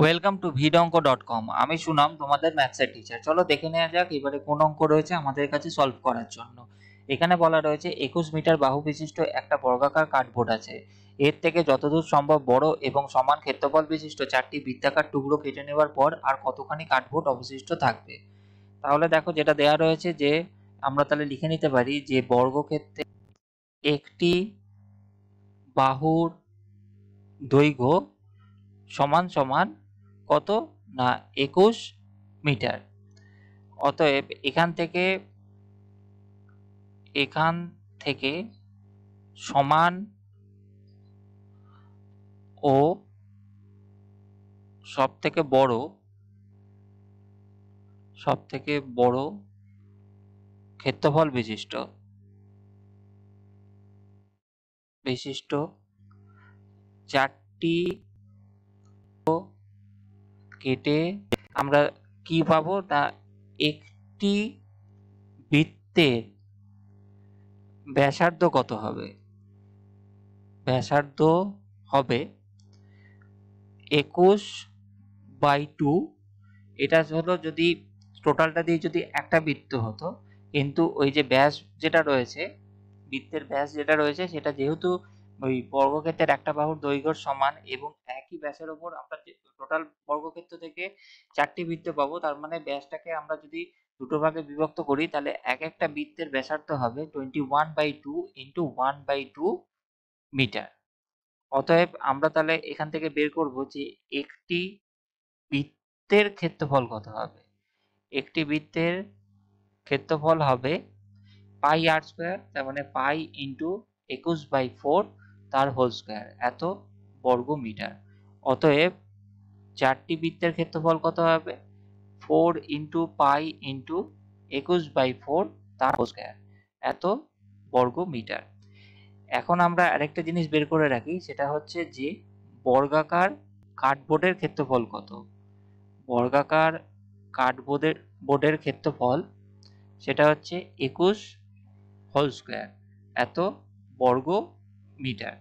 welcome to ভিড অঙ্ক dot com আমি সুনাম তোমাদের ম্যাথসের টিচার চলো দেখে নেওয়া যাক এবারে কোন অঙ্ক রয়েছে আমাদের কাছে সলভ করার জন্য এখানে বলা রয়েছে একুশ মিটার বাহু বিশিষ্ট একটা বর্গাকার কার্ডবোর্ড আছে এর থেকে যতদূর সম্ভব বড় এবং সমান ক্ষেত্রফল বিশিষ্ট চারটি বৃত্তাকার টুকরো কেটে নেওয়ার পর আর কতখানি কার্ডবোর্ড অবশিষ্ট থাকবে তাহলে দেখো যেটা দেয়া রয়েছে যে আমরা তাহলে লিখে নিতে পারি যে বর্গক্ষেত্রে একটি বাহুর দৈর্ঘ্য সমান সমান কত না একুশ মিটার অতএব এখান থেকে এখান থেকে সমান ও সব থেকে বড় সব থেকে বড় ক্ষেত্রফল বিশিষ্ট বিশিষ্ট চারটি কেটে আমরা কি পাবো না একটি বৃত্তের ব্যাসার্ধ কত হবে ব্যাসার্ধ হবে একুশ বাই টু এটা হলো যদি টোটালটা দিয়ে যদি একটা বৃত্ত হতো কিন্তু ওই যে ব্যাস যেটা রয়েছে বৃত্তের ব্যাস যেটা রয়েছে সেটা যেহেতু ওই বর্গক্ষেত্রের একটা বাহুর দৈর্ঘ্য সমান এবং একটি ব্যাসের ওপর আমরা টোটাল বর্গক্ষেত্র থেকে চারটি বৃত্ত পাবো তার মানে ব্যাসটাকে আমরা যদি দুটো ভাগে বিভক্ত করি তাহলে এক একটা বৃত্তের ব্যাসার্ধ হবে twenty one by two into one by two metre অতএব আমরা তাহলে এখান থেকে বের করব যে একটি বৃত্তের ক্ষেত্রফল কত হবে একটি বৃত্তের ক্ষেত্রফল হবে পাই আর স্কোয়ার তার মানে পাই ইন্টু একুশ বাই ফোর তার হোল স্কোয়ার এত বর্গ মিটার অতএব চারটি বৃত্তের ক্ষেত্রফল কত হবে ফোর ইন্টু পাই ইন্টু একুশ বাই ফোর তার স্কোয়ার এত বর্গ মিটার এখন আমরা আরেকটা জিনিস বের করে রাখি সেটা হচ্ছে যে বর্গাকার কার্ডবোর্ডের ক্ষেত্রফল কত বর্গাকার কার্ডবোর্ডের বোর্ডের ক্ষেত্রফল সেটা হচ্ছে একুশ হোল স্কোয়ার এত বর্গ মিটার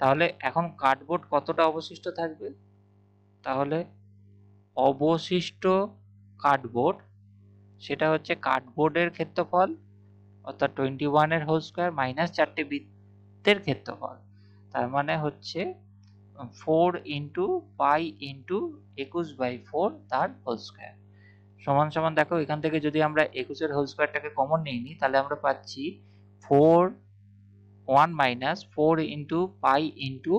তাহলে এখন কার্ডবোর্ড কতটা অবশিষ্ট থাকবে তাহলে অবশিষ্ট কার্ডবোর্ড সেটা হচ্ছে কার্ডবোর্ডের ক্ষেত্রফল অর্থাৎ টোয়েন্টি ওয়ানের হোল স্কোয়ার মাইনাস চারটে বৃত্তের ক্ষেত্রফল তার মানে হচ্ছে ফোর ইন্টু পাই ইন্টু একুশ বাই ফোর তার হোল স্কোয়ার সমান সমান দেখো এখান থেকে যদি আমরা একুশের হোল স্কোয়ারটাকে কমন নিয়ে নিই তাহলে আমরা পাচ্ছি four 1 minus 4 into pi into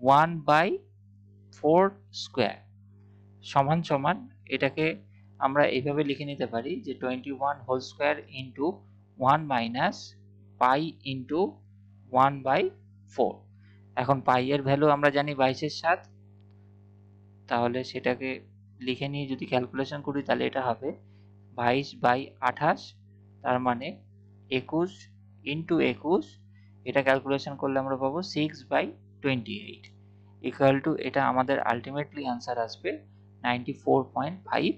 1 by 4 square সমান সমান এটাকে আমরা এইভাবে লিখে নিতে পারি যে 21 whole square into 1 minus pi into 1 by 4 এখন পাই এর ভ্যালু আমরা জানি বাইশের সাত তাহলে সেটাকে লিখে নিয়ে যদি ক্যালকুলেশন করি তাহলে এটা হবে বাইশ বাই আঠাশ তার মানে একুশ ইন্টু একুশ এটা ক্যালকুলেশন করলে আমরা পাবো six by twenty eight equal to এটা আমাদের আলটিমেটলি আনসার আসবে ninety four point five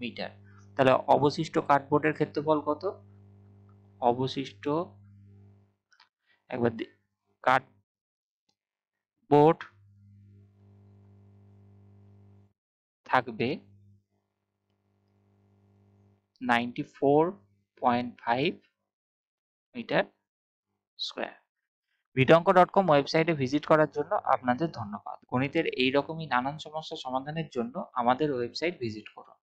metre তাহলে অবশিষ্ট কার্ডবোর্ডের ক্ষেত্রফল কত অবশিষ্ট একবার কার্ডবোর্ড থাকবে ninety four point five metre square বিটঙ্ক ডট কম ওয়েবসাইটে ভিজিট করার জন্য আপনাদের ধন্যবাদ গণিতের এই রকমই নানান সমস্যা সমাধানের জন্য আমাদের ওয়েবসাইট ভিজিট করুন